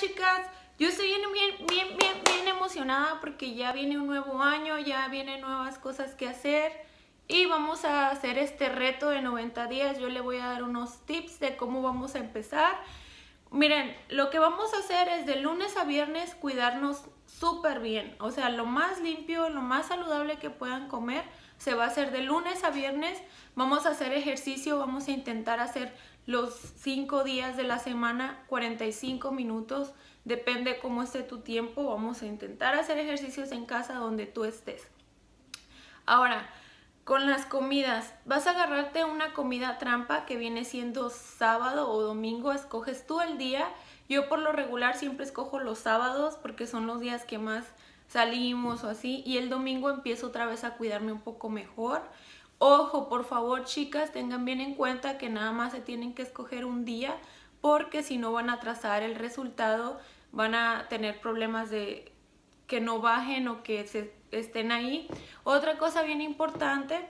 chicas. Yo estoy bien, bien, bien, bien, emocionada porque ya viene un nuevo año, ya vienen nuevas cosas que hacer y vamos a hacer este reto de 90 días. Yo le voy a dar unos tips de cómo vamos a empezar. Miren, lo que vamos a hacer es de lunes a viernes cuidarnos súper bien. O sea, lo más limpio, lo más saludable que puedan comer se va a hacer de lunes a viernes. Vamos a hacer ejercicio, vamos a intentar hacer los 5 días de la semana, 45 minutos. Depende cómo esté tu tiempo, vamos a intentar hacer ejercicios en casa donde tú estés. Ahora, con las comidas. Vas a agarrarte una comida trampa que viene siendo sábado o domingo, escoges tú el día. Yo por lo regular siempre escojo los sábados porque son los días que más salimos o así. Y el domingo empiezo otra vez a cuidarme un poco mejor. Ojo, por favor chicas, tengan bien en cuenta que nada más se tienen que escoger un día porque si no van a trazar el resultado, van a tener problemas de que no bajen o que estén ahí. Otra cosa bien importante,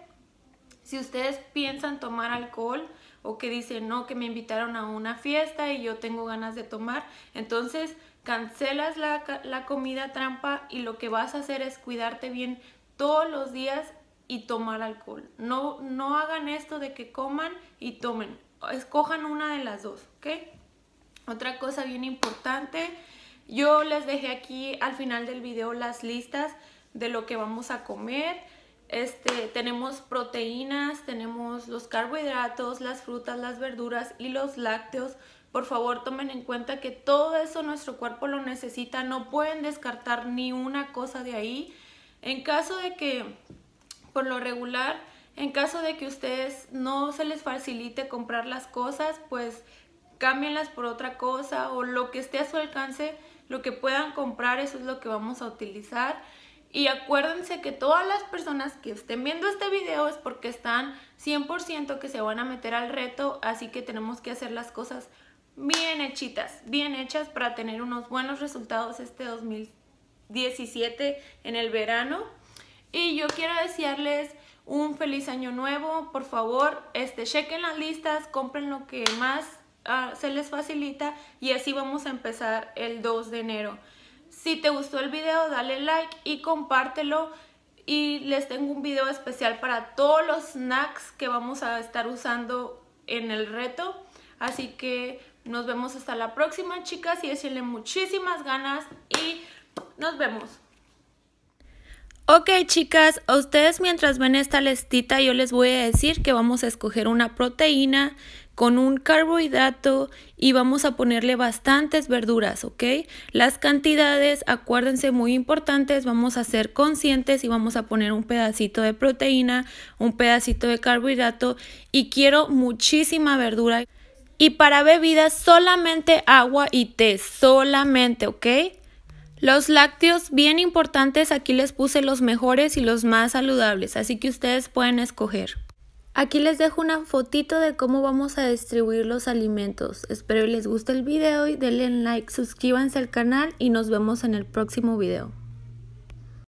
si ustedes piensan tomar alcohol o que dicen, no, que me invitaron a una fiesta y yo tengo ganas de tomar, entonces cancelas la, comida trampa y lo que vas a hacer es cuidarte bien todos los días y tomar alcohol. No, no hagan esto de que coman y tomen. Escojan una de las dos, ¿ok? Otra cosa bien importante yo les dejé aquí al final del video las listas de lo que vamos a comer. Este, tenemos proteínas, tenemos los carbohidratos, las frutas, las verduras y los lácteos. Por favor, tomen en cuenta que todo eso nuestro cuerpo lo necesita. No pueden descartar ni una cosa de ahí. En caso de que, por lo regular, en caso de que ustedes no se les facilite comprar las cosas, pues cámbienlas por otra cosa o lo que esté a su alcance lo que puedan comprar, eso es lo que vamos a utilizar. Y acuérdense que todas las personas que estén viendo este video es porque están 100% que se van a meter al reto, así que tenemos que hacer las cosas bien hechitas, bien hechas para tener unos buenos resultados este 2017 en el verano. Y yo quiero desearles un feliz año nuevo, por favor, este, chequen las listas, compren lo que más Ah, se les facilita y así vamos a empezar el 2 de enero. Si te gustó el video, dale like y compártelo. Y les tengo un video especial para todos los snacks que vamos a estar usando en el reto. Así que nos vemos hasta la próxima, chicas. Y decirle muchísimas ganas y nos vemos. Ok chicas, a ustedes mientras ven esta listita yo les voy a decir que vamos a escoger una proteína con un carbohidrato y vamos a ponerle bastantes verduras, ¿ok? Las cantidades, acuérdense, muy importantes, vamos a ser conscientes y vamos a poner un pedacito de proteína, un pedacito de carbohidrato y quiero muchísima verdura. Y para bebidas solamente agua y té, solamente, ¿ok? Los lácteos bien importantes, aquí les puse los mejores y los más saludables, así que ustedes pueden escoger. Aquí les dejo una fotito de cómo vamos a distribuir los alimentos. Espero les guste el video y denle like, suscríbanse al canal y nos vemos en el próximo video.